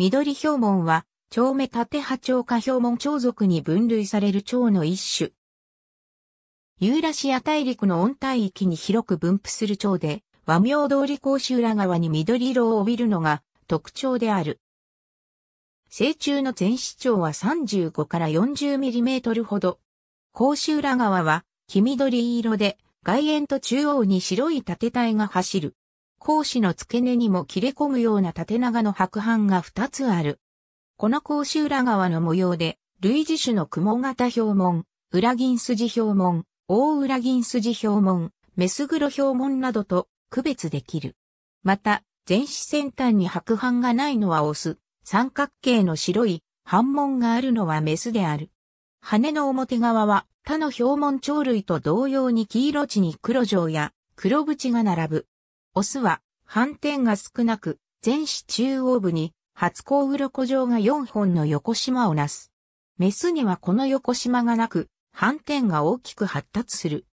緑氷門は、蝶目縦波蝶下氷門蝶族に分類される蝶の一種。ユーラシア大陸の温帯域に広く分布する蝶で、和名通り甲州裏側に緑色を帯びるのが特徴である。成虫の全子長は35から40ミリメートルほど。甲州裏側は黄緑色で、外縁と中央に白い縦帯が走る。格子の付け根にも切れ込むような縦長の白斑が2つある。この格子裏側の模様で、類似種の雲型表紋、裏銀筋表紋、大裏銀筋表紋、メスグロ表紋などと区別できる。また、全子先端に白斑がないのはオス、三角形の白い斑紋があるのはメスである。羽の表側は他の表紋鳥類と同様に黄色地に黒状や黒縁が並ぶ。オスは斑点が少なく、全市中央部に初甲鱗状が4本の横縞をなす。メスにはこの横縞がなく、斑点が大きく発達する。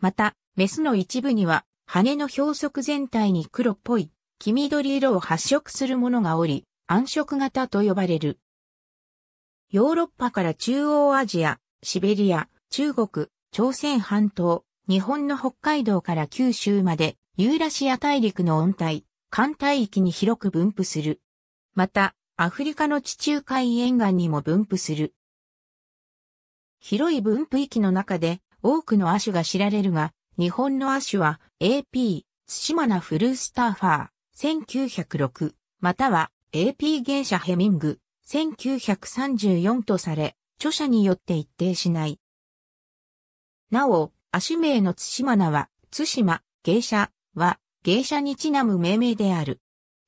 また、メスの一部には、羽の表側全体に黒っぽい、黄緑色を発色するものがおり、暗色型と呼ばれる。ヨーロッパから中央アジア、シベリア、中国、朝鮮半島、日本の北海道から九州までユーラシア大陸の温帯、寒帯域に広く分布する。また、アフリカの地中海沿岸にも分布する。広い分布域の中で多くの亜種が知られるが、日本の亜種は AP、ツシマナフルースターファー、1906、または AP 原社ヘミング、1934とされ、著者によって一定しない。なお、足名の津島名は、津島、芸者は、芸者にちなむ命名である。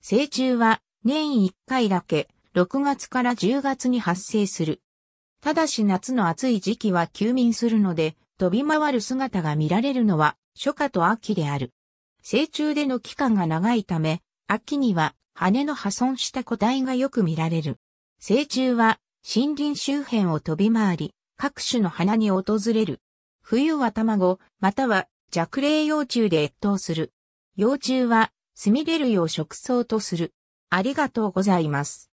成虫は、年1回だけ、6月から10月に発生する。ただし夏の暑い時期は休眠するので、飛び回る姿が見られるのは、初夏と秋である。成虫での期間が長いため、秋には羽の破損した個体がよく見られる。成虫は森林周辺を飛び回り、各種の花に訪れる。冬は卵、または弱冷幼虫で越冬する。幼虫は、すみれ類を食草とする。ありがとうございます。